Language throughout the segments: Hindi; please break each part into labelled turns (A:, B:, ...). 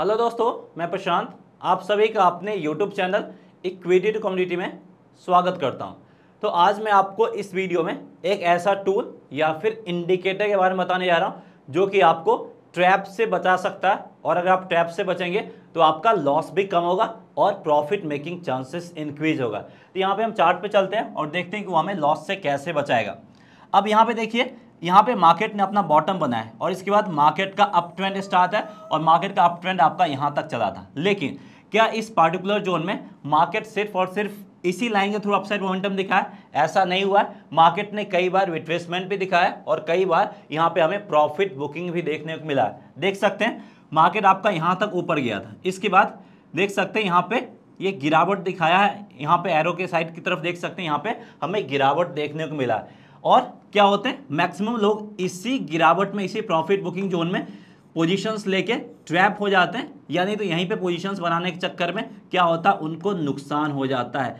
A: हेलो दोस्तों मैं प्रशांत आप सभी का अपने यूट्यूब चैनल इक्विटेड कम्युनिटी में स्वागत करता हूं तो आज मैं आपको इस वीडियो में एक ऐसा टूल या फिर इंडिकेटर के बारे में बताने जा रहा हूं जो कि आपको ट्रैप से बचा सकता है और अगर आप ट्रैप से बचेंगे तो आपका लॉस भी कम होगा और प्रॉफिट मेकिंग चांसेस इंक्रीज होगा तो यहाँ पर हम चार्ट पे चलते हैं और देखते हैं कि वो हमें लॉस से कैसे बचाएगा अब यहाँ पे देखिए यहाँ पे मार्केट ने अपना बॉटम बनाया और इसके बाद मार्केट का अप ट्रेंड स्टार्ट है और मार्केट का अप ट्रेंड आपका यहाँ तक चला था लेकिन क्या इस पार्टिकुलर जोन में मार्केट सिर्फ और सिर्फ इसी लाइन के थ्रू अपसाइड मोमेंटम दिखा है ऐसा नहीं हुआ है मार्केट ने कई बार रिट्रेसमेंट भी दिखाया है और कई बार यहाँ पे हमें प्रॉफिट बुकिंग भी देखने को मिला है देख सकते हैं मार्केट आपका यहाँ तक ऊपर गया था इसके बाद देख सकते हैं यहाँ पे ये गिरावट दिखाया है यहाँ पे एरो के साइड की तरफ देख सकते हैं यहाँ पे हमें गिरावट देखने को मिला है और क्या होते हैं मैक्सिमम लोग इसी गिरावट में इसी प्रॉफिट बुकिंग जोन में पोजीशंस लेके ट्रैप हो जाते हैं यानी तो यहीं पे पोजीशंस बनाने के चक्कर में क्या होता है उनको नुकसान हो जाता है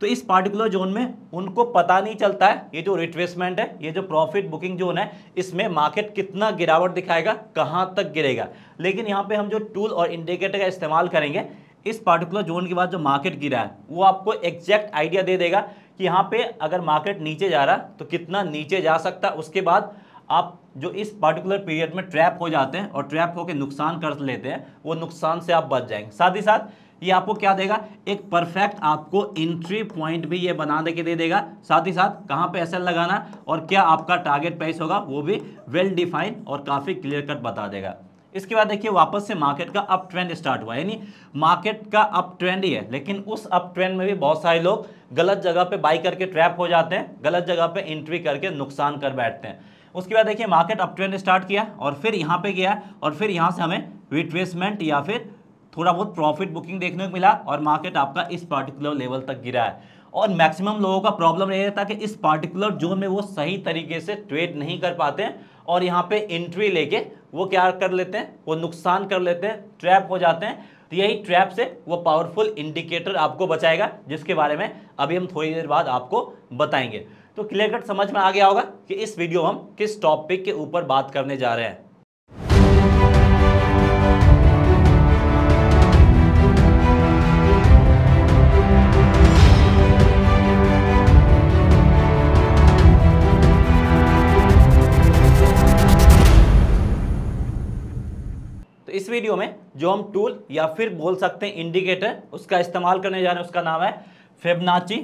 A: तो इस पार्टिकुलर जोन में उनको पता नहीं चलता है ये जो रिट्रेसमेंट है ये जो प्रॉफिट बुकिंग जोन है इसमें मार्केट कितना गिरावट दिखाएगा कहाँ तक गिरेगा लेकिन यहाँ पर हम जो टूल और इंडिकेटर का इस्तेमाल करेंगे इस पार्टिकुलर जोन के बाद जो मार्केट गिरा है वो आपको एग्जैक्ट आइडिया दे देगा कि यहाँ पे अगर मार्केट नीचे जा रहा तो कितना नीचे जा सकता उसके बाद आप जो इस पर्टिकुलर पीरियड में ट्रैप हो जाते हैं और ट्रैप होकर नुकसान कर लेते हैं वो नुकसान से आप बच जाएंगे साथ ही साथ ये आपको क्या देगा एक परफेक्ट आपको एंट्री पॉइंट भी ये बना दे के दे देगा साथ ही साथ कहाँ पे एसएल लगाना और क्या आपका टारगेट प्राइस होगा वो भी वेल डिफाइंड और काफ़ी क्लियर कट बता देगा इसके बाद देखिए वापस से मार्केट का अप ट्रेंड स्टार्ट हुआ यानी मार्केट का अप ट्रेंड ही है लेकिन उस अप ट्रेंड में भी बहुत सारे लोग गलत जगह पे बाई करके ट्रैप हो जाते हैं गलत जगह पे एंट्री करके नुकसान कर बैठते हैं उसके बाद देखिए मार्केट अप ट्रेंड स्टार्ट किया और फिर यहाँ पे गया और फिर यहाँ से हमें रिट्रेसमेंट या फिर थोड़ा बहुत प्रॉफिट बुकिंग देखने को मिला और मार्केट आपका इस पर्टिकुलर लेवल तक गिरा है और मैक्सिमम लोगों का प्रॉब्लम ये रहता कि इस पार्टिकुलर जोन में वो सही तरीके से ट्रेड नहीं कर पाते हैं और यहाँ पे एंट्री लेके वो क्या कर लेते हैं वो नुकसान कर लेते हैं ट्रैप हो जाते हैं तो यही ट्रैप से वो पावरफुल इंडिकेटर आपको बचाएगा जिसके बारे में अभी हम थोड़ी देर बाद आपको बताएंगे तो क्लियर कट समझ में आ गया होगा कि इस वीडियो हम किस टॉपिक के ऊपर बात करने जा रहे हैं वीडियो में जो हम टूल या फिर बोल सकते हैं इंडिकेटर उसका इस्तेमाल करने जा रहे हैं उसका नाम है फेबनाची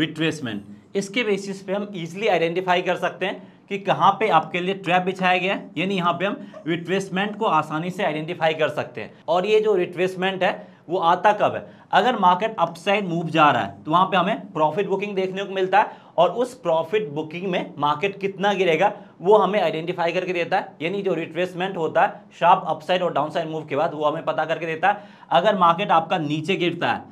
A: विट्रेसमेंट इसके बेसिस पे हम इजीली आइडेंटिफाई कर सकते हैं कि कहाँ पे आपके लिए ट्रैप बिछाया गया है यानी यहाँ पे हम रिट्रेसमेंट को आसानी से आइडेंटिफाई कर सकते हैं और ये जो रिट्रेसमेंट है वो आता कब है अगर मार्केट अपसाइड मूव जा रहा है तो वहाँ पे हमें प्रॉफिट बुकिंग देखने को मिलता है और उस प्रॉफिट बुकिंग में मार्केट कितना गिरेगा वो हमें आइडेंटिफाई करके देता है यानी जो रिट्रेसमेंट होता है शार्प अपसाइड और डाउनसाइड मूव के बाद वो हमें पता करके देता है अगर मार्केट आपका नीचे गिरता है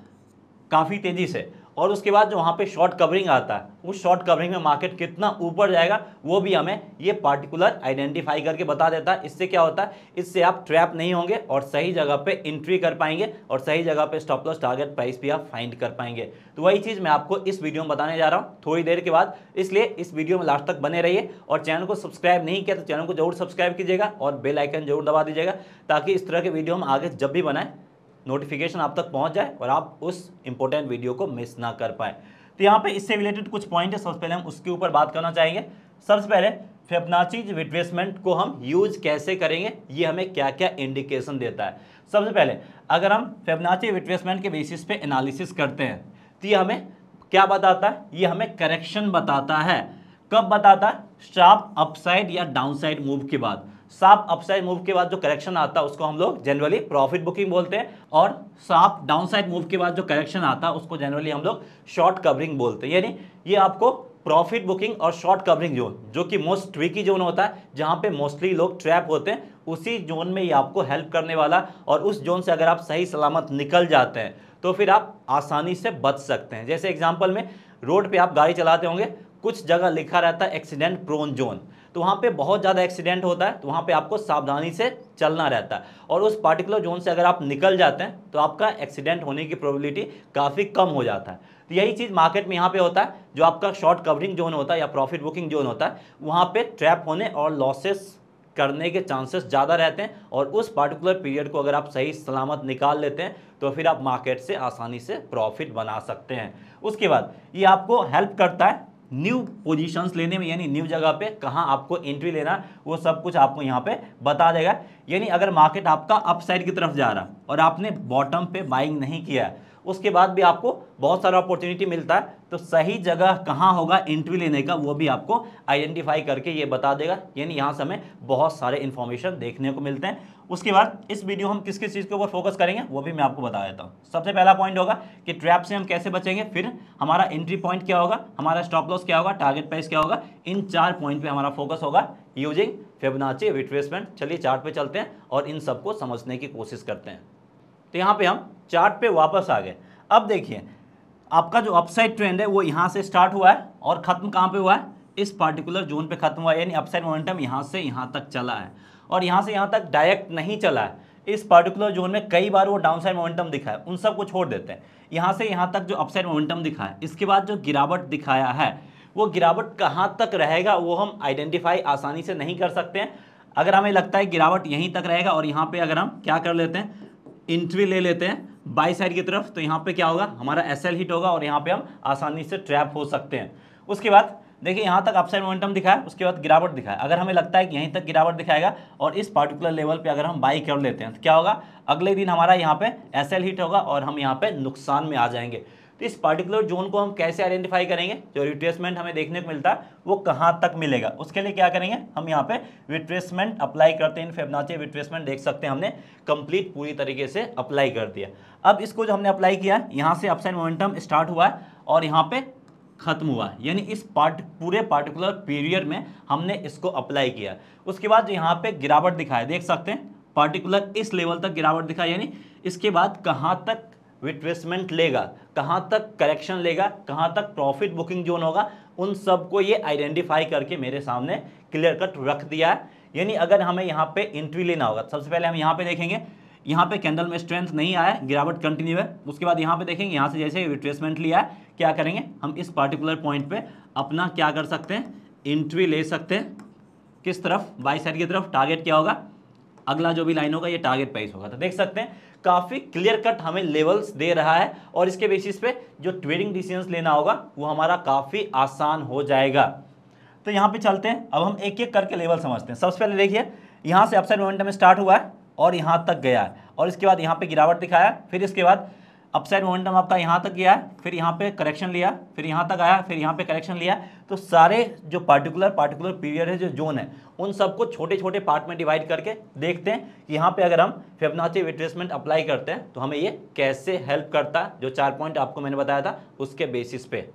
A: काफ़ी तेज़ी से और उसके बाद जो वहाँ पे शॉर्ट कवरिंग आता है उस शॉर्ट कवरिंग में मार्केट कितना ऊपर जाएगा वो भी हमें ये पार्टिकुलर आइडेंटिफाई करके बता देता है इससे क्या होता है इससे आप ट्रैप नहीं होंगे और सही जगह पे इंट्री कर पाएंगे और सही जगह पे स्टॉप लॉस टारगेट प्राइस भी आप फाइंड कर पाएंगे तो वही चीज़ मैं आपको इस वीडियो में बताने जा रहा हूँ थोड़ी देर के बाद इसलिए इस वीडियो में लास्ट तक बने रहिए और चैनल को सब्सक्राइब नहीं किया तो चैनल को जरूर सब्सक्राइब कीजिएगा और बेलाइकन जरूर दबा दीजिएगा ताकि इस तरह के वीडियो हम आगे जब भी बनाएँ नोटिफिकेशन आप तक पहुंच जाए और आप उस इंपॉर्टेंट वीडियो को मिस ना कर पाए तो यहाँ पे इससे रिलेटेड कुछ पॉइंट है सबसे पहले हम उसके ऊपर बात करना चाहेंगे सबसे पहले फिबनाची रिट्रेसमेंट को हम यूज कैसे करेंगे ये हमें क्या क्या इंडिकेशन देता है सबसे पहले अगर हम फिबनाची रिट्रेसमेंट के बेसिस पे एनालिसिस करते हैं तो ये हमें क्या बताता है ये हमें करेक्शन बताता है कब बताता है शार्प अपसाइड या डाउनसाइड मूव के बाद साफ अपसाइड मूव के बाद जो करेक्शन आता है उसको हम लोग जनरली प्रॉफिट बुकिंग बोलते हैं और साफ डाउनसाइड मूव के बाद जो करेक्शन आता है उसको जनरली हम लोग शॉर्ट कवरिंग बोलते हैं यानी ये आपको प्रॉफिट बुकिंग और शॉर्ट कवरिंग जोन जो कि मोस्ट ट्विकी जोन होता है जहाँ पे मोस्टली लोग ट्रैप होते हैं उसी जोन में ये आपको हेल्प करने वाला और उस जोन से अगर आप सही सलामत निकल जाते हैं तो फिर आप आसानी से बच सकते हैं जैसे एग्जाम्पल में रोड पर आप गाड़ी चलाते होंगे कुछ जगह लिखा रहता है एक्सीडेंट प्रोन जोन तो वहाँ पे बहुत ज़्यादा एक्सीडेंट होता है तो वहाँ पे आपको सावधानी से चलना रहता है और उस पार्टिकुलर जोन से अगर आप निकल जाते हैं तो आपका एक्सीडेंट होने की प्रोबेबिलिटी काफ़ी कम हो जाता है तो यही चीज़ मार्केट में यहाँ पे होता है जो आपका शॉर्ट कवरिंग जोन होता है या प्रॉफिट बुकिंग जोन होता है वहाँ पर ट्रैप होने और लॉसेस करने के चांसेस ज़्यादा रहते हैं और उस पार्टिकुलर पीरियड को अगर आप सही सलामत निकाल लेते हैं तो फिर आप मार्केट से आसानी से प्रॉफिट बना सकते हैं उसके बाद ये आपको हेल्प करता है न्यू पोजीशंस लेने में यानी न्यू जगह पे कहाँ आपको एंट्री लेना है वो सब कुछ आपको यहाँ पे बता देगा यानी अगर मार्केट आपका अपसाइड की तरफ जा रहा और आपने बॉटम पे बाइंग नहीं किया है उसके बाद भी आपको बहुत सारा अपॉर्चुनिटी मिलता है तो सही जगह कहाँ होगा एंट्री लेने का वो भी आपको आइडेंटिफाई करके ये बता देगा यानी यहाँ से हमें बहुत सारे इन्फॉर्मेशन देखने को मिलते हैं उसके बाद इस वीडियो हम किस किस चीज़ के ऊपर फोकस करेंगे वो भी मैं आपको बता देता हूँ सबसे पहला पॉइंट होगा कि ट्रैप से हम कैसे बचेंगे फिर हमारा एंट्री पॉइंट क्या होगा हमारा स्टॉप लॉस क्या होगा टारगेट प्राइस क्या होगा इन चार पॉइंट पर हमारा फोकस होगा यूजिंग फेबनाची रिट्रेसमेंट चलिए चार्ट पे चलते हैं और इन सबको समझने की कोशिश करते हैं तो यहाँ पे हम चार्ट पे वापस आ गए अब देखिए आपका जो अपसाइड ट्रेंड है वो यहाँ से स्टार्ट हुआ है और ख़त्म कहाँ पे हुआ है इस पार्टिकुलर जोन पे खत्म हुआ है यानी अपसाइड मोमेंटम यहाँ से यहाँ तक चला है और यहाँ से यहाँ तक डायरेक्ट नहीं चला है इस पर्टिकुलर जोन में कई बार वो डाउन साइड मोमेंटम दिखा है उन सबको छोड़ देते हैं यहाँ से यहाँ तक जो अपसाइड मोमेंटम दिखा है इसके बाद जो गिरावट दिखाया है वो गिरावट कहाँ तक रहेगा वो हम आइडेंटिफाई आसानी से नहीं कर सकते हैं अगर हमें लगता है गिरावट यहीं तक रहेगा और यहाँ पर अगर हम क्या कर लेते हैं इंट्री ले लेते हैं बाई साइड की तरफ तो यहाँ पर क्या होगा हमारा एस हिट होगा और यहाँ पर हम आसानी से ट्रैप हो सकते हैं उसके बाद देखिए यहाँ तक अपसाइड मोमेंटम दिखा है उसके बाद गिरावट दिखा है अगर हमें लगता है कि यहीं तक गिरावट दिखाएगा और इस पार्टिकुलर लेवल पे अगर हम बाई कर लेते हैं तो क्या होगा अगले दिन हमारा यहाँ पे एस हिट होगा और हम यहाँ पे नुकसान में आ जाएंगे तो इस पार्टिकुलर जोन को हम कैसे आइडेंटिफाई करेंगे जो रिट्रेसमेंट हमें देखने को मिलता है वो कहाँ तक मिलेगा उसके लिए क्या करेंगे हम यहाँ पे रिट्रेसमेंट अप्लाई करते हैं इन फेबनाचे रिट्रेसमेंट देख सकते हैं हमने कंप्लीट पूरी तरीके से अप्लाई कर दिया अब इसको जो हमने अप्लाई किया है यहाँ से अपसाइड मोमेंटम स्टार्ट हुआ है और यहाँ पे ख़त्म हुआ यानी इस पार्ट पूरे पार्टिकुलर पीरियड में हमने इसको अप्लाई किया उसके बाद यहाँ पे गिरावट दिखाया देख सकते हैं पार्टिकुलर इस लेवल तक गिरावट दिखाई यानी इसके बाद कहाँ तक रिट्रेसमेंट लेगा कहाँ तक करेक्शन लेगा कहाँ तक प्रॉफिट बुकिंग जोन होगा उन सबको ये आइडेंटिफाई करके मेरे सामने क्लियर कट रख दिया है यानी अगर हमें यहाँ पे एंट्री लेना होगा सबसे पहले हम यहाँ पे देखेंगे यहाँ पे कैंडल में स्ट्रेंथ नहीं आया गिरावट कंटिन्यू है उसके बाद यहाँ पे देखेंगे यहाँ से जैसे रिट्रेसमेंट लिया है क्या करेंगे हम इस पर्टिकुलर पॉइंट पे अपना क्या कर सकते हैं एंट्री ले सकते हैं किस तरफ बाई साइड की तरफ टारगेट क्या होगा अगला जो भी लाइन होगा ये टारगेट प्राइस होगा तो देख सकते हैं काफ़ी क्लियर कट हमें लेवल्स दे रहा है और इसके बेसिस पे जो ट्रेडिंग डिसीजंस लेना होगा वो हमारा काफ़ी आसान हो जाएगा तो यहाँ पे चलते हैं अब हम एक एक करके लेवल समझते हैं सबसे पहले देखिए यहाँ से अपसाइड मोमेंटम स्टार्ट हुआ है और यहाँ तक गया है और इसके बाद यहाँ पे गिरावट दिखाया फिर इसके बाद अपसाइड मोमेंटम आपका यहाँ तक गया फिर यहाँ पे करेक्शन लिया फिर यहाँ तक आया फिर यहाँ पे करेक्शन लिया तो सारे जो पार्टिकुलर पार्टिकुलर पीरियड है जो जोन है उन सबको छोटे छोटे पार्ट में डिवाइड करके देखते हैं कि यहाँ पे अगर हम फेबनाची रिट्रेसमेंट अप्लाई करते हैं तो हमें ये कैसे हेल्प करता है जो चार पॉइंट आपको मैंने बताया था उसके बेसिस पे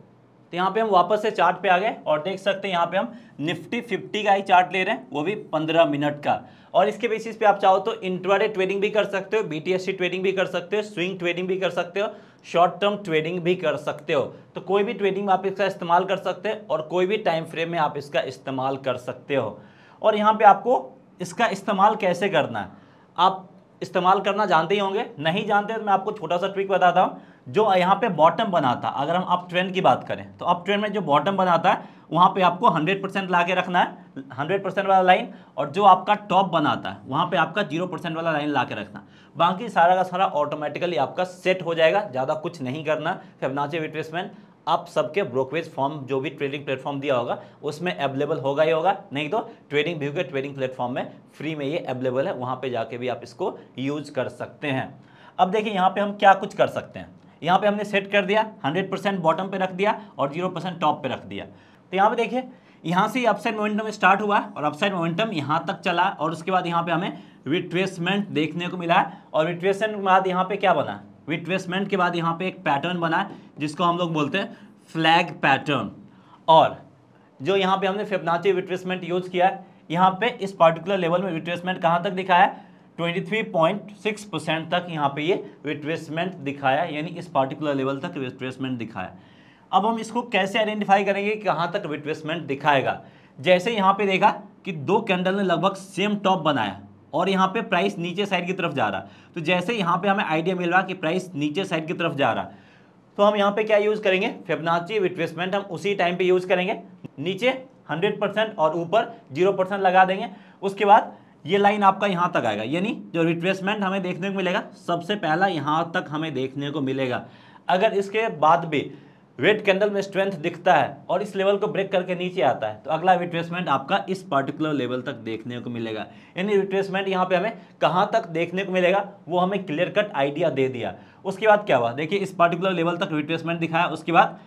A: तो यहाँ पे हम वापस से चार्ट पे आ गए और देख सकते हैं यहाँ पे हम निफ्टी 50 का ही चार्ट ले रहे हैं वो भी 15 मिनट का और इसके बेसिस पे आप चाहो तो इंट्राडे ट्रेडिंग भी कर सकते हो बीटीएससी ट्रेडिंग भी कर सकते हो स्विंग ट्रेडिंग भी कर सकते हो शॉर्ट टर्म ट्रेडिंग भी कर सकते हो तो कोई भी ट्रेडिंग में आप इसका इस्तेमाल कर सकते हो और कोई भी टाइम फ्रेम में आप इसका इस्तेमाल कर सकते हो और यहाँ पर आपको इसका इस्तेमाल कैसे करना है आप इस्तेमाल करना जानते ही होंगे नहीं जानते तो मैं आपको छोटा सा ट्रिक बताता हूँ जो यहाँ पे बॉटम बनाता अगर हम अप ट्रेंड की बात करें तो अप ट्रेंड में जो बॉटम बनाता है वहाँ पे आपको 100 परसेंट ला के रखना है 100 परसेंट वाला लाइन और जो आपका टॉप बनाता है वहाँ पे आपका 0 परसेंट वाला लाइन ला के रखना बाकी सारा का सारा ऑटोमेटिकली आपका सेट हो जाएगा ज़्यादा कुछ नहीं करना फेबनाचे रिट्रेसमेंट आप सबके ब्रोकरेज फॉर्म जो भी ट्रेडिंग प्लेटफॉर्म दिया होगा उसमें अवेलेबल होगा ही होगा नहीं तो ट्रेडिंग व्यू के ट्रेडिंग प्लेटफॉर्म में फ्री में ये अवेलेबल है वहाँ पर जाके भी आप इसको यूज कर सकते हैं अब देखिए यहाँ पर हम क्या कुछ कर सकते हैं यहाँ पे हमने सेट कर दिया 100 परसेंट बॉटम पे रख दिया और 0 परसेंट टॉप पे रख दिया तो यहाँ पे देखिए यहाँ से अपसाइड मोमेंटम स्टार्ट हुआ और अपसाइड मोमेंटम यहाँ तक चला और उसके बाद यहाँ पे हमें रिट्रेसमेंट देखने को मिला और रिट्रेसमेंट के बाद यहाँ पे क्या बना रिट्रेसमेंट के बाद यहाँ पे एक पैटर्न बना जिसको हम लोग बोलते हैं फ्लैग पैटर्न और जो यहाँ पे हमने फेबनाची रिट्रेसमेंट यूज किया है यहाँ पे इस पर्टिकुलर लेवल में रिट्रेसमेंट कहाँ तक दिखाया है 23.6 परसेंट तक यहाँ पे ये रिट्रेसमेंट दिखाया यानी इस पार्टिकुलर लेवल तक रिट्रेसमेंट दिखाया अब हम इसको कैसे आइडेंटिफाई करेंगे कहाँ तक रिट्रेसमेंट दिखाएगा जैसे यहाँ पे देखा कि दो कैंडल ने लगभग सेम टॉप बनाया और यहाँ पे प्राइस नीचे साइड की तरफ जा रहा तो जैसे यहाँ पे हमें आइडिया मिल रहा कि प्राइस नीचे साइड की तरफ जा रहा तो हम यहाँ पे क्या यूज़ करेंगे फेबनाची रिट्रेसमेंट हम उसी टाइम पे यूज़ करेंगे नीचे हंड्रेड परसेंट और ऊपर जीरो परसेंट लगा देंगे उसके बाद ये लाइन आपका यहाँ तक आएगा यानी जो रिट्रेसमेंट हमें देखने को मिलेगा सबसे पहला यहाँ तक हमें देखने को मिलेगा अगर इसके बाद भी रेड कैंडल में स्ट्रेंथ दिखता है और इस लेवल को ब्रेक करके नीचे आता है तो अगला रिट्रेसमेंट आपका इस पर्टिकुलर लेवल तक देखने को मिलेगा यानी रिट्रेसमेंट यहाँ पे हमें कहाँ तक देखने को मिलेगा वो हमें क्लियर कट आइडिया दे दिया उसके बाद क्या हुआ देखिए इस पर्टिकुलर लेवल तक रिट्रेसमेंट दिखाया उसके बाद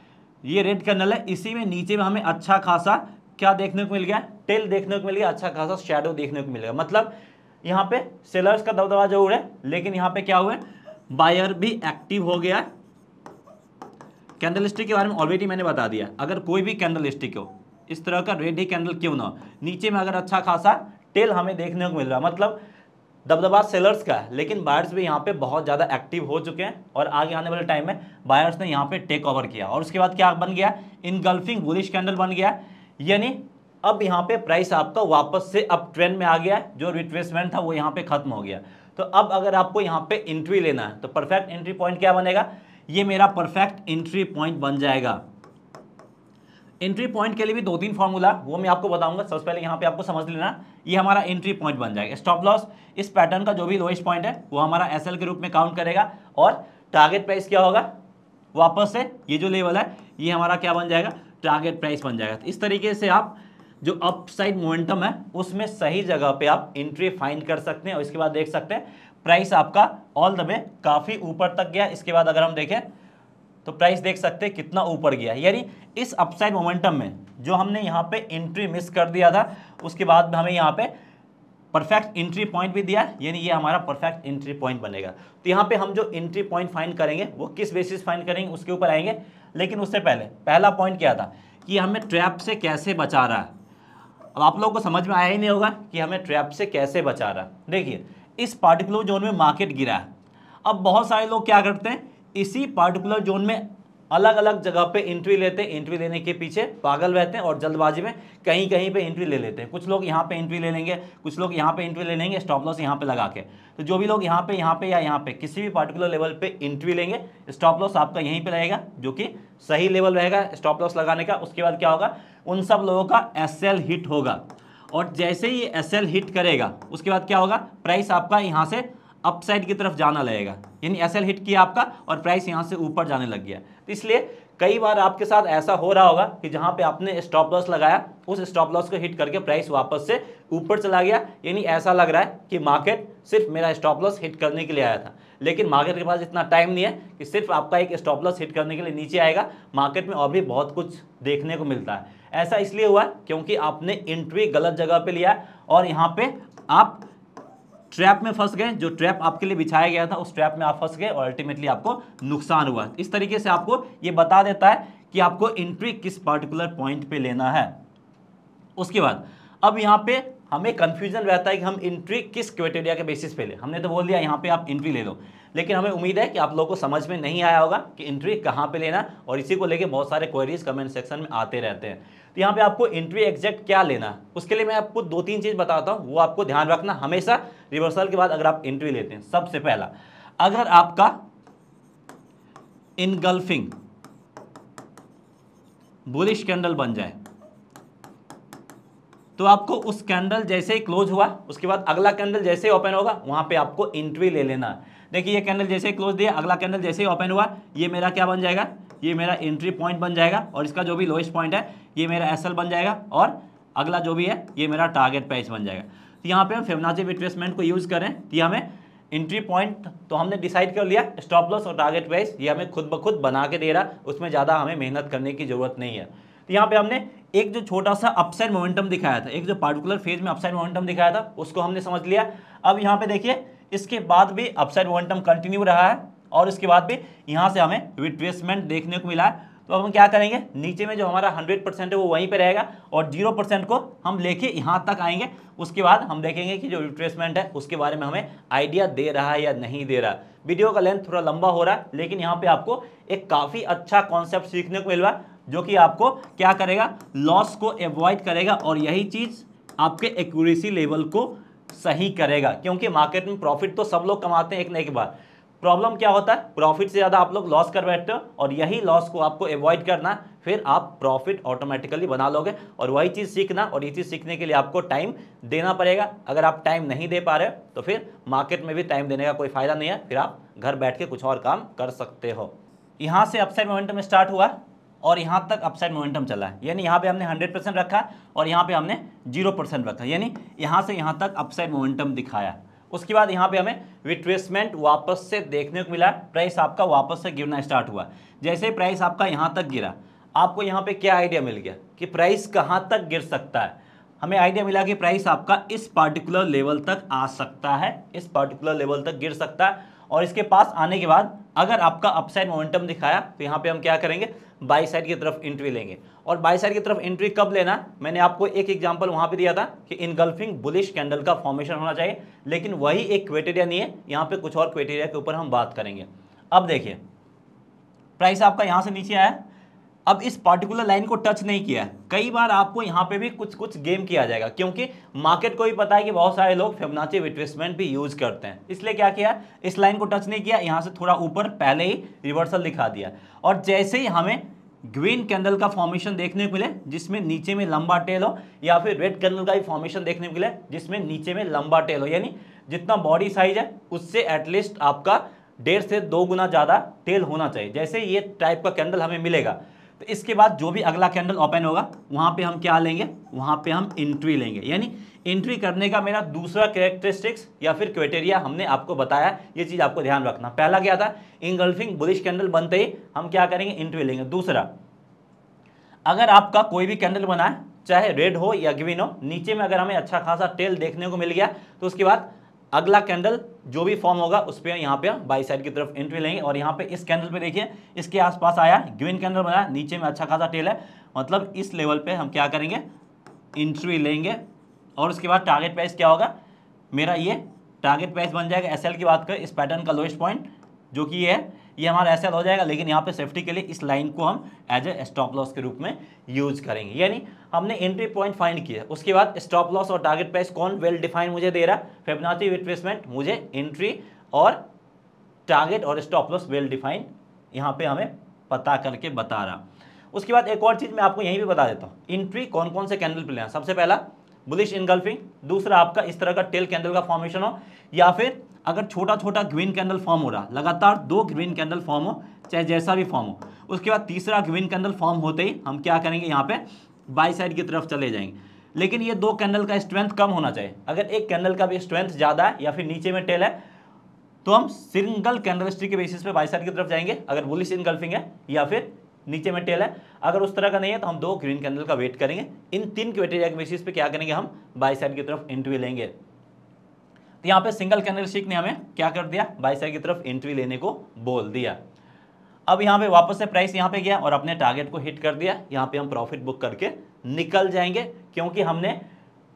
A: ये रेड कैंडल है इसी में नीचे में हमें अच्छा खासा क्या देखने को मिल गया टेल देखने को मिल गया अच्छा खासा शेडो देखने को मिल गया मतलब यहाँ पे सेलर्स का दबदबा जरूर है लेकिन यहाँ पे क्या हुआ है बायर भी एक्टिव हो गया कैंडल के बारे में ऑलरेडी मैंने बता दिया अगर कोई भी कैंडल स्टिक हो इस तरह का रेड ही कैंडल क्यों ना हो नीचे में अगर अच्छा खासा टेल हमें देखने को मिल रहा मतलब दबदबा सेलर्स का है लेकिन बायर्स भी यहाँ पे बहुत ज़्यादा एक्टिव हो चुके हैं और आगे आने वाले टाइम में बायर्स ने यहाँ पे टेक ओवर किया और उसके बाद क्या बन गया इनगल्फिंग बुलिश कैंडल बन गया यानी अब यहाँ पे प्राइस आपका वापस से अब ट्रेंड में आ गया है जो रिट्रेसमेंट था वो यहाँ पे खत्म हो गया तो अब अगर आपको यहाँ पे एंट्री लेना है तो परफेक्ट एंट्री पॉइंट क्या बनेगा ये मेरा परफेक्ट एंट्री पॉइंट बन जाएगा एंट्री पॉइंट के लिए भी दो तीन फॉर्मूला वो मैं आपको बताऊंगा सबसे पहले यहाँ पे आपको समझ लेना ये हमारा एंट्री पॉइंट बन जाएगा स्टॉप लॉस इस पैटर्न का जो भी लोएस्ट पॉइंट है वो हमारा एस के रूप में काउंट करेगा और टारगेट प्राइस क्या होगा वापस से ये जो लेवल है ये हमारा क्या बन जाएगा टारगेट प्राइस बन जाएगा तो इस तरीके से आप जो अपसाइड मोमेंटम है उसमें सही जगह पे आप एंट्री फाइंड कर सकते हैं और इसके बाद देख सकते हैं प्राइस आपका ऑल द वे काफ़ी ऊपर तक गया इसके बाद अगर हम देखें तो प्राइस देख सकते हैं कितना ऊपर गया यानी इस अपसाइड मोमेंटम में जो हमने यहाँ पे एंट्री मिस कर दिया था उसके बाद हमें यहाँ पे परफेक्ट एंट्री पॉइंट भी दिया यानी ये हमारा परफेक्ट एंट्री पॉइंट बनेगा तो यहाँ पे हम जो एंट्री पॉइंट फाइंड करेंगे वो किस बेसिस फाइंड करेंगे उसके ऊपर आएंगे लेकिन उससे पहले पहला पॉइंट क्या था कि हमें ट्रैप से कैसे बचा रहा है अब आप लोगों को समझ में आया ही नहीं होगा कि हमें ट्रैप से कैसे बचा रहा है देखिए इस पार्टिकुलर जोन में मार्केट गिरा है अब बहुत सारे लोग क्या करते हैं इसी पार्टिकुलर जोन में अलग अलग जगह पे इंट्री लेते हैं इंट्री लेने के पीछे पागल रहते हैं और जल्दबाजी में कहीं कहीं पे इंट्री ले लेते हैं कुछ लोग यहाँ पे इंट्री ले लेंगे कुछ लोग यहाँ पे इंट्री ले लेंगे स्टॉप लॉस यहाँ पे लगा के तो जो भी लोग यहाँ पे यहाँ पे या यहाँ पे किसी भी पर्टिकुलर लेवल पे इंट्री लेंगे स्टॉप लॉस आपका यहीं पर रहेगा जो कि सही लेवल रहेगा स्टॉप लॉस लगाने का उसके बाद क्या होगा उन सब लोगों का एस हिट होगा और जैसे ही एस हिट करेगा उसके बाद क्या होगा प्राइस आपका यहाँ से अपसाइड की तरफ जाना लगेगा यानी एसएल हिट किया आपका और प्राइस यहाँ से ऊपर जाने लग गया तो इसलिए कई बार आपके साथ ऐसा हो रहा होगा कि जहाँ पे आपने स्टॉप लॉस लगाया उस स्टॉप लॉस को हिट करके प्राइस वापस से ऊपर चला गया यानी ऐसा लग रहा है कि मार्केट सिर्फ मेरा स्टॉप लॉस हिट करने के लिए आया था लेकिन मार्केट के पास इतना टाइम नहीं है कि सिर्फ आपका एक स्टॉप लॉस हिट करने के लिए नीचे आएगा मार्केट में और भी बहुत कुछ देखने को मिलता है ऐसा इसलिए हुआ क्योंकि आपने इंट्री गलत जगह पर लिया और यहाँ पर आप ट्रैप में फंस गए जो ट्रैप आपके लिए बिछाया गया था उस ट्रैप में आप फंस गए और अल्टीमेटली आपको नुकसान हुआ इस तरीके से आपको ये बता देता है कि आपको एंट्री किस पर्टिकुलर पॉइंट पे लेना है उसके बाद अब यहाँ पे हमें कन्फ्यूजन रहता है कि हम इंट्री किस क्राइटेरिया के बेसिस पे ले हमने तो बोल दिया यहाँ पे आप इंट्री ले लो लेकिन हमें उम्मीद है कि आप लोगों को समझ में नहीं आया होगा कि एंट्री कहाँ पे लेना और इसी को लेके बहुत सारे क्वेरीज कमेंट सेक्शन में आते रहते हैं तो यहाँ पे आपको एंट्री एग्जैक्ट क्या लेना है उसके लिए मैं आपको दो तीन चीज़ बताता हूँ वो आपको ध्यान रखना हमेशा रिवर्सल के बाद अगर आप एंट्री लेते हैं सबसे पहला अगर आपका इनगल्फिंग बुलिश कैंडल बन जाए तो आपको उस कैंडल जैसे ही क्लोज हुआ उसके बाद अगला कैंडल जैसे ही ओपन होगा वहाँ पे आपको एंट्री ले लेना देखिए ये कैंडल जैसे ही क्लोज दिया अगला कैंडल जैसे ही ओपन हुआ ये मेरा क्या बन जाएगा ये मेरा एंट्री पॉइंट बन जाएगा और इसका जो भी लोएस्ट पॉइंट है ये मेरा एस बन जाएगा और अगला जो भी है ये मेरा टारगेट प्राइस बन जाएगा तो यहाँ पे हम फेमनाजी रिट्रेसमेंट को यूज़ करें तो ये हमें एंट्री पॉइंट तो हमने डिसाइड कर लिया स्टॉप लॉस और टारगेट प्राइस ये हमें खुद ब खुद बना के दे रहा उसमें ज़्यादा हमें मेहनत करने की ज़रूरत नहीं है तो यहाँ पे हमने एक जो छोटा सा अपसाइड मोमेंटम दिखाया था एक जो पार्टिकुलर फेज में अपसाइड मोमेंटम दिखाया था उसको हमने समझ लिया अब यहाँ पे देखिए इसके बाद भी अपसाइड मोमेंटम कंटिन्यू रहा है और इसके बाद भी यहाँ से हमें रिट्रेसमेंट देखने को मिला है तो अब हम क्या करेंगे नीचे में जो हमारा हंड्रेड परसेंट है वो वहीं पर रहेगा और जीरो परसेंट को हम लेके यहाँ तक आएंगे उसके बाद हम देखेंगे कि जो रिट्रेसमेंट है उसके बारे में हमें आइडिया दे रहा है या नहीं दे रहा वीडियो का लेंथ थोड़ा लंबा हो रहा है लेकिन यहाँ पे आपको एक काफ़ी अच्छा कॉन्सेप्ट सीखने को मिल रहा है जो कि आपको क्या करेगा लॉस को एवॉइड करेगा और यही चीज़ आपके एक्यूरेसी लेवल को सही करेगा क्योंकि मार्केट में प्रॉफिट तो सब लोग कमाते हैं एक ना एक बार प्रॉब्लम क्या होता है प्रॉफिट से ज़्यादा आप लोग लॉस कर बैठते हो और यही लॉस को आपको अवॉइड करना फिर आप प्रॉफिट ऑटोमेटिकली बना लोगे और वही चीज़ सीखना और ये चीज़ सीखने के लिए आपको टाइम देना पड़ेगा अगर आप टाइम नहीं दे पा रहे तो फिर मार्केट में भी टाइम देने का कोई फ़ायदा नहीं है फिर आप घर बैठ के कुछ और काम कर सकते हो यहाँ से अपसाइड मोमेंटम स्टार्ट हुआ और यहाँ तक अपसाइड मोमेंटम चला है यानी यहाँ पे हमने 100 परसेंट रखा और यहाँ पे हमने 0 परसेंट रखा यानी यहाँ से यहाँ तक अपसाइड मोमेंटम दिखाया उसके बाद यहाँ पे हमें रिट्रेसमेंट वापस से देखने को मिला प्राइस आपका वापस से गिरना स्टार्ट हुआ जैसे प्राइस आपका यहाँ तक गिरा आपको यहाँ पे क्या आइडिया मिल गया कि प्राइस कहाँ तक गिर सकता है हमें आइडिया मिला कि प्राइस आपका इस पार्टिकुलर लेवल तक आ सकता है इस पार्टिकुलर लेवल तक गिर सकता है और इसके पास आने के बाद अगर आपका अपसाइड मोमेंटम दिखाया तो यहाँ पे हम क्या करेंगे बाई साइड की तरफ एंट्री लेंगे और बाई साइड की तरफ एंट्री कब लेना मैंने आपको एक एग्जांपल वहां पे दिया था कि इनगल्फिंग बुलिश कैंडल का फॉर्मेशन होना चाहिए लेकिन वही एक क्वेटेरिया नहीं है यहाँ पे कुछ और क्राइटेरिया के ऊपर हम बात करेंगे अब देखिए प्राइस आपका यहाँ से नीचे आया अब इस पार्टिकुलर लाइन को टच नहीं किया कई बार आपको यहाँ पे भी कुछ कुछ गेम किया जाएगा क्योंकि मार्केट को भी पता है कि बहुत सारे लोग फेमनाची रिट्रेसमेंट भी यूज करते हैं इसलिए क्या किया इस लाइन को टच नहीं किया यहाँ से थोड़ा ऊपर पहले ही रिवर्सल दिखा दिया और जैसे ही हमें ग्रीन कैंडल का फॉर्मेशन देखने को मिले जिसमें नीचे में लंबा टेल हो या फिर रेड कैंडल का भी फॉर्मेशन देखने को मिले जिसमें नीचे में लंबा टेल हो यानी जितना बॉडी साइज है उससे एटलीस्ट आपका डेढ़ से दो गुना ज़्यादा टेल होना चाहिए जैसे ये टाइप का कैंडल हमें मिलेगा तो इसके बाद जो भी अगला कैंडल ओपन होगा वहां पे हम क्या लेंगे वहां पे हम इंट्री लेंगे यानी एंट्री करने का मेरा दूसरा कैरेक्टरिस्टिक्स या फिर क्राइटेरिया हमने आपको बताया ये चीज़ आपको ध्यान रखना पहला क्या था इंगल्फिंग बुलिश कैंडल बनते ही हम क्या करेंगे इंट्री लेंगे दूसरा अगर आपका कोई भी कैंडल बनाए चाहे रेड हो या ग्रीन हो नीचे में अगर हमें अच्छा खासा टेल देखने को मिल गया तो उसके बाद अगला कैंडल जो भी फॉर्म होगा उस पर यहाँ पे बाई साइड की तरफ एंट्री लेंगे और यहाँ पे इस कैंडल पे देखिए इसके आसपास आया ग्रीन कैंडल बनाया नीचे में अच्छा खासा टेल है मतलब इस लेवल पे हम क्या करेंगे इंट्री लेंगे और उसके बाद टारगेट प्राइस क्या होगा मेरा ये टारगेट प्राइस बन जाएगा एस की बात करें इस पैटर्न का लोएस्ट पॉइंट जो कि ये है ये हमारा ऐसे हो जाएगा लेकिन यहाँ पे सेफ्टी के लिए इस लाइन को हम एज ए स्टॉप लॉस के रूप में यूज करेंगे यानी हमने एंट्री पॉइंट फाइंड किया उसके बाद स्टॉप लॉस और टारगेट प्राइस कौन वेल डिफाइंड मुझे दे रहा है फेबनाची रिप्लेसमेंट मुझे एंट्री और टारगेट और स्टॉप लॉस वेल डिफाइंड यहाँ पे हमें पता करके बता रहा उसके बाद एक और चीज़ मैं आपको यहीं भी बता देता हूँ इंट्री कौन कौन से कैंडल पे लेना सबसे पहला बुलिश इनगल्फिंग दूसरा आपका इस तरह का टेल कैंडल का फॉर्मेशन हो या फिर अगर छोटा छोटा ग्रीन कैंडल फॉर्म हो रहा लगातार दो ग्रीन कैंडल फॉर्म हो चाहे जैसा भी फॉर्म हो उसके बाद तीसरा ग्रीन कैंडल फॉर्म होते ही हम क्या करेंगे यहाँ पे बाई साइड की तरफ चले जाएंगे लेकिन ये दो कैंडल का स्ट्रेंथ कम होना चाहिए अगर एक कैंडल का भी स्ट्रेंथ ज़्यादा है या फिर नीचे में टेल है तो हम सिंगल कैंडल के बेसिस पे बाई साइड की तरफ जाएंगे अगर बुलिश इनगल्फिंग है या फिर नीचे में टेल है अगर उस तरह का नहीं है तो हम दो ग्रीन कैंडल का वेट करेंगे इन तीन क्राइटेरिया के बेसिस पे क्या करेंगे हम बाई साइड की तरफ एंट्री लेंगे तो यहाँ पे सिंगल कैनल शिक ने हमें क्या कर दिया बाईसाई की तरफ एंट्री लेने को बोल दिया अब यहाँ पे वापस से प्राइस यहाँ पे गया और अपने टारगेट को हिट कर दिया यहाँ पे हम प्रॉफिट बुक करके निकल जाएंगे क्योंकि हमने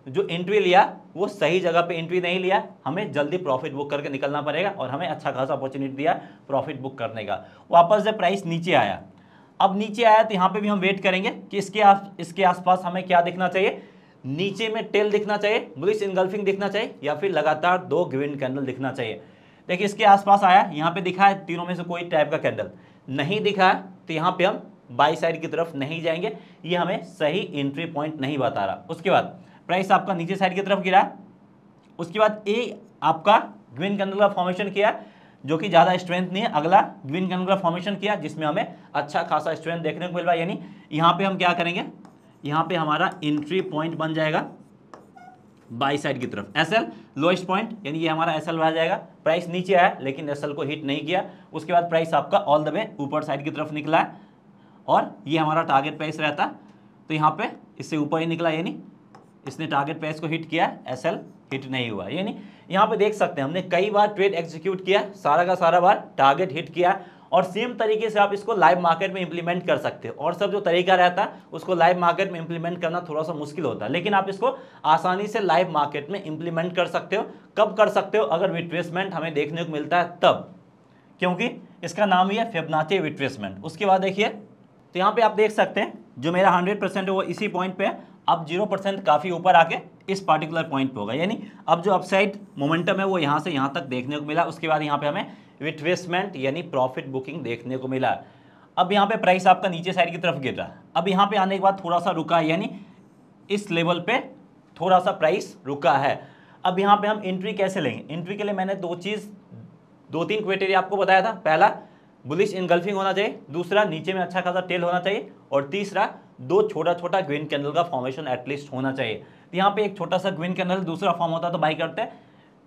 A: जो एंट्री लिया वो सही जगह पे एंट्री नहीं लिया हमें जल्दी प्रॉफिट बुक करके निकलना पड़ेगा और हमें अच्छा खासा अपॉर्चुनिटी दिया प्रॉफिट बुक करने का वापस से प्राइस नीचे आया अब नीचे आया तो यहाँ पे भी हम वेट करेंगे कि इसके आस इसके आसपास हमें क्या देखना चाहिए नीचे में टेल दिखना चाहिए बुलिश इनगल्फिंग दिखना चाहिए या फिर लगातार दो ग्रीन कैंडल दिखना चाहिए देखिए इसके आसपास आया यहाँ पे दिखा है तीनों में से कोई टाइप का कैंडल नहीं दिखा है तो यहाँ पे हम बाई साइड की तरफ नहीं जाएंगे ये हमें सही एंट्री पॉइंट नहीं बता रहा उसके बाद प्राइस आपका नीचे साइड की तरफ गिरा उसके बाद ए आपका ग्रीन कैंडल का फॉर्मेशन किया जो कि ज़्यादा स्ट्रेंथ नहीं है अगला ग्रीन कैंडल का फॉर्मेशन किया जिसमें हमें अच्छा खासा स्ट्रेंथ देखने को मिल रहा है यानी यहाँ पे हम क्या करेंगे यहाँ पे हमारा एंट्री पॉइंट बन जाएगा बाई साइड की तरफ एस एल लोएस्ट पॉइंट यानी ये हमारा एस एल आ जाएगा प्राइस नीचे आया लेकिन एस एल को हिट नहीं किया उसके बाद प्राइस आपका ऑल द वे ऊपर साइड की तरफ निकला है और ये हमारा टारगेट प्राइस रहता तो यहाँ पे इससे ऊपर ही निकला यानी इसने टारगेट प्राइस को हिट किया एस एल हिट नहीं हुआ यानी यहाँ पे देख सकते हैं हमने कई बार ट्रेड एग्जीक्यूट किया सारा का सारा बार टारगेट हिट किया और सेम तरीके से आप इसको लाइव मार्केट में इंप्लीमेंट कर सकते हो और सब जो तरीका रहता है उसको लाइव मार्केट में इंप्लीमेंट करना थोड़ा सा मुश्किल होता है लेकिन आप इसको आसानी से लाइव मार्केट में इंप्लीमेंट कर सकते हो कब कर सकते हो अगर रिट्रेसमेंट हमें देखने को मिलता है तब क्योंकि इसका नाम ही है फेबनाचे रिट्रेसमेंट उसके बाद देखिए तो यहाँ पर आप देख सकते हैं जो मेरा हंड्रेड परसेंट है वो इसी पॉइंट पर है अब जीरो परसेंट काफ़ी ऊपर आके इस पार्टिकुलर पॉइंट पे होगा यानी अब जो अपसाइड मोमेंटम है वो यहाँ से यहाँ तक देखने को मिला उसके बाद यहाँ पे हमें विटवेस्टमेंट यानी प्रॉफिट बुकिंग देखने को मिला अब यहाँ पे प्राइस आपका नीचे साइड की तरफ गिर रहा अब यहाँ पे आने के बाद थोड़ा सा रुका है यानी इस लेवल पे थोड़ा सा प्राइस रुका है अब यहाँ पे हम एंट्री कैसे लेंगे एंट्री के लिए मैंने दो चीज़ दो तीन क्राइटेरिया आपको बताया था पहला बुलिश इनगल्फिंग होना चाहिए दूसरा नीचे में अच्छा खासा टेल होना चाहिए और तीसरा दो छोटा छोटा ग्रीन कैंडल का फॉर्मेशन एटलीस्ट होना चाहिए यहाँ पे एक छोटा सा ग्रीन कैंडल दूसरा फॉर्म होता है तो बाई करते हैं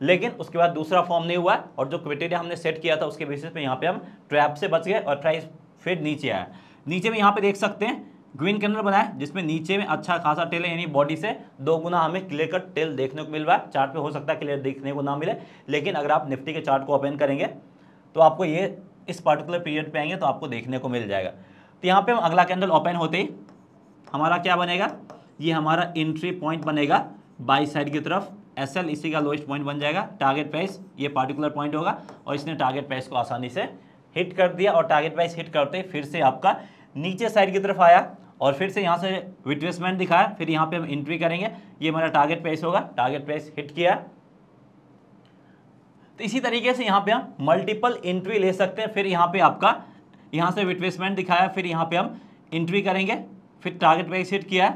A: लेकिन उसके बाद दूसरा फॉर्म नहीं हुआ और जो क्रिटेरिया हमने सेट किया था उसके बेसिस पे यहाँ पे हम ट्रैप से बच गए और प्राइस फिर नीचे आया नीचे में यहाँ पे देख सकते हैं ग्रीन कैंडल बना है जिसमें नीचे में अच्छा खासा टेल है यानी बॉडी से दो गुना हमें क्लियर कट टेल देखने को मिल रहा है चार्ट पे हो सकता है क्लियर देखने को ना मिले लेकिन अगर आप निफ्टी के चार्ट को ओपन करेंगे तो आपको ये इस पर्टिकुलर पीरियड पर आएंगे तो आपको देखने को मिल जाएगा तो यहाँ पे हम अगला कैंडल ओपन होते ही हमारा क्या बनेगा ये हमारा एंट्री पॉइंट बनेगा बाई साइड की तरफ एस एल इसी का लोएस्ट पॉइंट बन जाएगा टारगेट प्राइस ये पार्टिकुलर पॉइंट होगा और इसने टारगेट प्राइस को आसानी से हिट कर दिया और टारगेट प्राइस हिट करते फिर से आपका नीचे साइड की तरफ आया और फिर से यहाँ से रिट्रेसमेंट दिखाया फिर यहाँ पे हम एंट्री करेंगे ये मेरा टारगेट प्राइस होगा टारगेट प्राइस हिट किया तो इसी तरीके से यहाँ पे हम मल्टीपल एंट्री ले सकते हैं फिर यहाँ पे आपका यहाँ से रिट्रेसमेंट दिखाया फिर यहाँ पे हम एंट्री करेंगे फिर टारगेट प्राइस हिट किया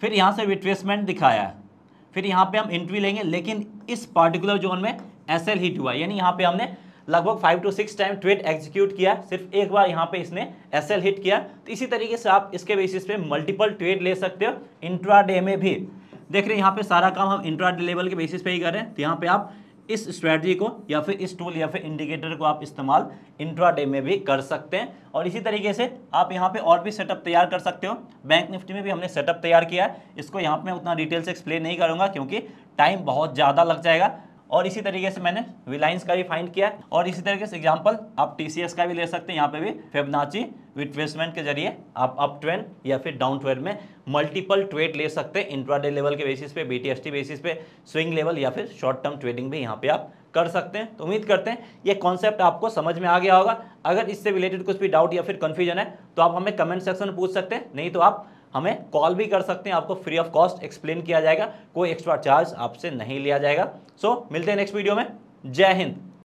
A: फिर यहाँ से रिट्रेसमेंट दिखाया फिर यहाँ पे हम एंट्री लेंगे लेकिन इस पार्टिकुलर जोन में एस एल हिट हुआ यानी यहाँ पे हमने लगभग five to six time trade execute किया सिर्फ एक बार यहाँ पे इसने एस एल हिट किया तो इसी तरीके से आप इसके बेसिस पे मल्टीपल ट्रेड ले सकते हो इंट्रा डे में भी देख रहे हैं यहाँ पे सारा काम हम इंट्रा डे लेवल के बेसिस पे ही कर रहे हैं तो यहाँ पे आप इस स्ट्रैटी को या फिर इस टूल या फिर इंडिकेटर को आप इस्तेमाल डे में भी कर सकते हैं और इसी तरीके से आप यहाँ पे और भी सेटअप तैयार कर सकते हो बैंक निफ्टी में भी हमने सेटअप तैयार किया है इसको यहाँ पे मैं उतना डिटेल से एक्सप्लेन नहीं करूँगा क्योंकि टाइम बहुत ज़्यादा लग जाएगा और इसी तरीके से मैंने रिलायंस का भी फाइंड किया और इसी तरीके से एग्जाम्पल आप टीसीएस का भी ले सकते हैं यहाँ पे भी फेबनाची रिट्रेसमेंट के जरिए आप अप ट्रेंड या फिर डाउन ट्रेंड में मल्टीपल ट्रेड ले सकते हैं इंट्राडे लेवल के बेसिस पे बीटीएसटी बेसिस पे स्विंग लेवल या फिर शॉर्ट टर्म ट्रेडिंग भी यहाँ पे आप कर सकते हैं तो उम्मीद करते हैं ये कॉन्सेप्ट आपको समझ में आ गया होगा अगर इससे रिलेटेड कुछ भी डाउट या फिर कन्फ्यूजन है तो आप हमें कमेंट सेक्शन में पूछ सकते हैं नहीं तो आप हमें कॉल भी कर सकते हैं आपको फ्री ऑफ कॉस्ट एक्सप्लेन किया जाएगा कोई एक्स्ट्रा चार्ज आपसे नहीं लिया जाएगा सो so, मिलते हैं नेक्स्ट वीडियो में जय हिंद